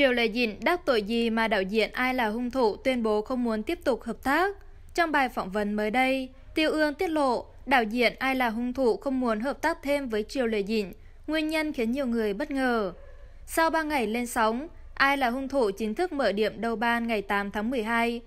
Triều Lê Dĩnh đắc tội gì mà đạo diễn Ai là hung thủ tuyên bố không muốn tiếp tục hợp tác? Trong bài phỏng vấn mới đây, Tiêu Ương tiết lộ đạo diễn Ai là hung thủ không muốn hợp tác thêm với Triều Lê Dĩnh, nguyên nhân khiến nhiều người bất ngờ. Sau 3 ngày lên sóng, Ai là hung thủ chính thức mở điểm đầu ban ngày 8 tháng 12.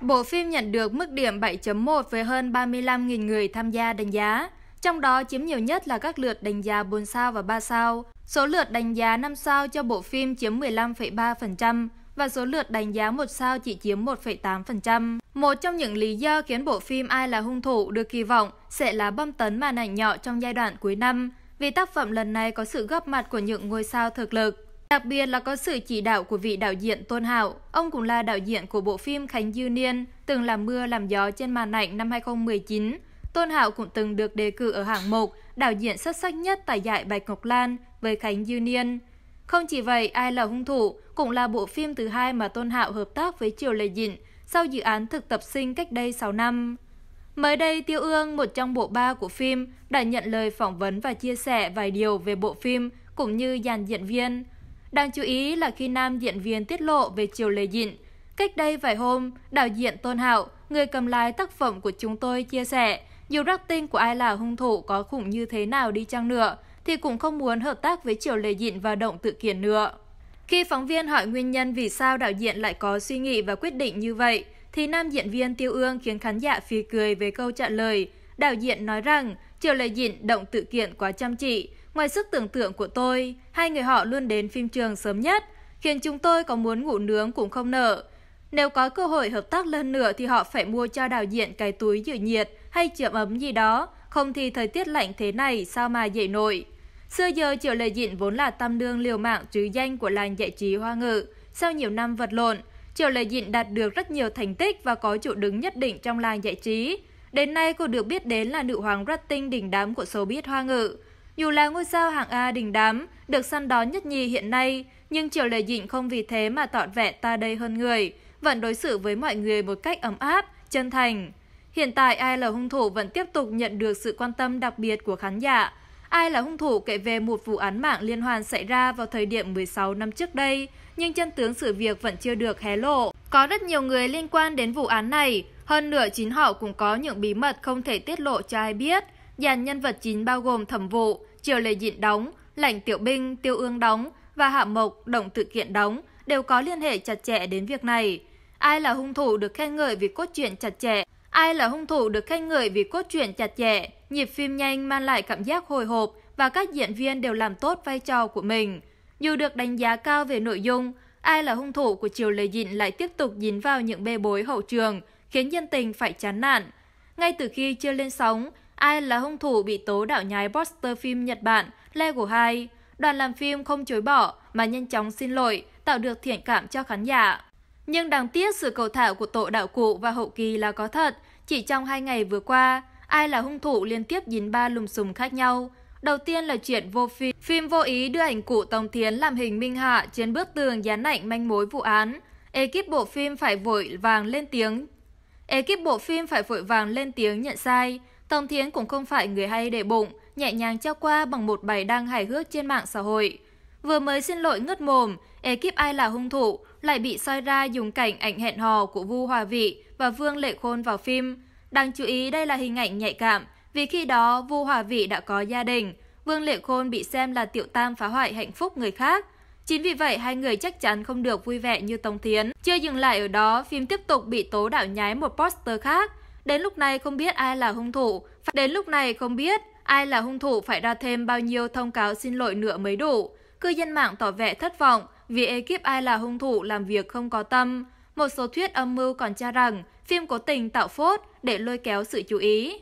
Bộ phim nhận được mức điểm 7.1 với hơn 35.000 người tham gia đánh giá, trong đó chiếm nhiều nhất là các lượt đánh giá 4 sao và 3 sao, Số lượt đánh giá 5 sao cho bộ phim chiếm 15,3% và số lượt đánh giá 1 sao chỉ chiếm 1,8%. Một trong những lý do khiến bộ phim Ai là hung thủ được kỳ vọng sẽ là bom tấn màn ảnh nhỏ trong giai đoạn cuối năm, vì tác phẩm lần này có sự góp mặt của những ngôi sao thực lực. Đặc biệt là có sự chỉ đạo của vị đạo diễn Tôn Hảo, ông cũng là đạo diễn của bộ phim Khánh Dư Niên, từng làm mưa làm gió trên màn ảnh năm 2019, Tôn Hạo cũng từng được đề cử ở hạng mục đạo diễn xuất sắc nhất tại giải Bạch Ngọc Lan với Khánh Niên. Không chỉ vậy, Ai là hung thủ cũng là bộ phim thứ hai mà Tôn Hạo hợp tác với Triều Lê Dịnh sau dự án thực tập sinh cách đây 6 năm. Mới đây, Tiêu Ương, một trong bộ ba của phim, đã nhận lời phỏng vấn và chia sẻ vài điều về bộ phim cũng như dàn diễn viên. Đáng chú ý là khi nam diễn viên tiết lộ về Triều Lê Dịnh, cách đây vài hôm, đạo diễn Tôn Hạo, người cầm lái tác phẩm của chúng tôi chia sẻ dù rắc tin của ai là hung thủ có khủng như thế nào đi chăng nữa, thì cũng không muốn hợp tác với Triều Lê Dịn và Động Tự Kiển nữa. Khi phóng viên hỏi nguyên nhân vì sao đạo diễn lại có suy nghĩ và quyết định như vậy, thì nam diễn viên Tiêu Ương khiến khán giả phì cười với câu trả lời. Đạo diễn nói rằng, Triều Lê Dịn động tự kiện quá chăm chỉ, ngoài sức tưởng tượng của tôi, hai người họ luôn đến phim trường sớm nhất, khiến chúng tôi có muốn ngủ nướng cũng không nở. Nếu có cơ hội hợp tác lần nữa thì họ phải mua cho đạo diễn cái túi giữ nhiệt hay chườm ấm gì đó, không thì thời tiết lạnh thế này sao mà dậy nổi. Xưa giờ Triệu Lệ Dịn vốn là tam đương liều mạng trứ danh của làng giải trí hoa ngữ. Sau nhiều năm vật lộn, Triệu Lệ Dịn đạt được rất nhiều thành tích và có chỗ đứng nhất định trong làng giải trí. Đến nay cô được biết đến là nữ hoàng rating đỉnh đám của showbiz hoa ngữ. Dù là ngôi sao hạng A đỉnh đám, được săn đón nhất nhì hiện nay, nhưng Triệu Lệ Dịnh không vì thế mà tọt vẹn ta đây hơn người vẫn đối xử với mọi người một cách ấm áp, chân thành. Hiện tại Ai là hung thủ vẫn tiếp tục nhận được sự quan tâm đặc biệt của khán giả. Ai là hung thủ kể về một vụ án mạng liên hoàn xảy ra vào thời điểm 16 năm trước đây, nhưng chân tướng sự việc vẫn chưa được hé lộ. Có rất nhiều người liên quan đến vụ án này, hơn nửa chính họ cũng có những bí mật không thể tiết lộ cho ai biết. Dàn nhân vật chính bao gồm thẩm vụ, Triều Lê Dịn đóng, Lãnh Tiểu Binh, Tiêu Ương đóng và Hạ Mộc, Động Tự Kiện đóng đều có liên hệ chặt chẽ đến việc này ai là hung thủ được khen ngợi vì cốt truyện chặt chẽ, ai là hung thủ được khen ngợi vì cốt truyện chặt chẽ, nhịp phim nhanh mang lại cảm giác hồi hộp và các diễn viên đều làm tốt vai trò của mình. Dù được đánh giá cao về nội dung, ai là hung thủ của Triều Lê Dịn lại tiếp tục dính vào những bê bối hậu trường, khiến dân tình phải chán nản. Ngay từ khi chưa lên sóng, ai là hung thủ bị tố đạo nhái poster phim Nhật Bản Lego 2, đoàn làm phim không chối bỏ mà nhanh chóng xin lỗi, tạo được thiện cảm cho khán giả. Nhưng đáng tiếc sự cầu thả của tổ đạo cụ và hậu kỳ là có thật. Chỉ trong hai ngày vừa qua, ai là hung thủ liên tiếp dính ba lùm xùm khác nhau. Đầu tiên là chuyện vô phim. Phim vô ý đưa ảnh cụ Tông Thiến làm hình minh hạ trên bức tường dán ảnh manh mối vụ án. Ekip bộ phim phải vội vàng lên tiếng. Ekip bộ phim phải vội vàng lên tiếng nhận sai. Tông Thiến cũng không phải người hay để bụng, nhẹ nhàng trao qua bằng một bài đăng hài hước trên mạng xã hội vừa mới xin lỗi ngất mồm, ekip ai là hung thủ lại bị soi ra dùng cảnh ảnh hẹn hò của Vu Hòa Vị và Vương Lệ Khôn vào phim. Đáng chú ý đây là hình ảnh nhạy cảm vì khi đó Vu Hòa Vị đã có gia đình, Vương Lệ Khôn bị xem là tiểu tam phá hoại hạnh phúc người khác. Chính vì vậy, hai người chắc chắn không được vui vẻ như Tống Thiến. Chưa dừng lại ở đó, phim tiếp tục bị tố đạo nhái một poster khác. Đến lúc này không biết ai là hung thủ. Đến lúc này không biết ai là hung thủ phải ra thêm bao nhiêu thông cáo xin lỗi nữa mới đủ. Cư dân mạng tỏ vẻ thất vọng vì ekip ai là hung thủ làm việc không có tâm. Một số thuyết âm mưu còn cho rằng phim cố tình tạo phốt để lôi kéo sự chú ý.